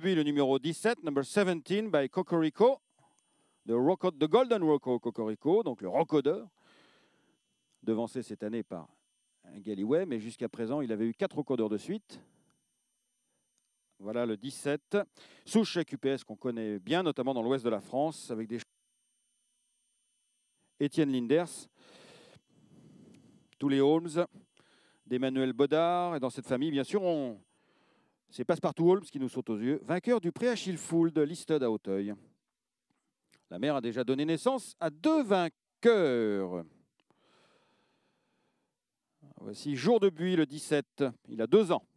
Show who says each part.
Speaker 1: Puis le numéro 17, number 17 by Cocorico, the Golden Rocco Cocorico, donc le Rocodeur, devancé cette année par Galliway, mais jusqu'à présent, il avait eu quatre Rocodeurs de suite. Voilà le 17. Souche QPS qu'on connaît bien, notamment dans l'ouest de la France, avec des. Étienne Linders, tous les Holmes, d'Emmanuel Bodard, et dans cette famille, bien sûr, on, c'est Passepartout Holmes qui nous saute aux yeux, vainqueur du pré Achille Fould, Listed à Hauteuil. La mère a déjà donné naissance à deux vainqueurs. Voici Jour de Buis, le 17. Il a deux ans.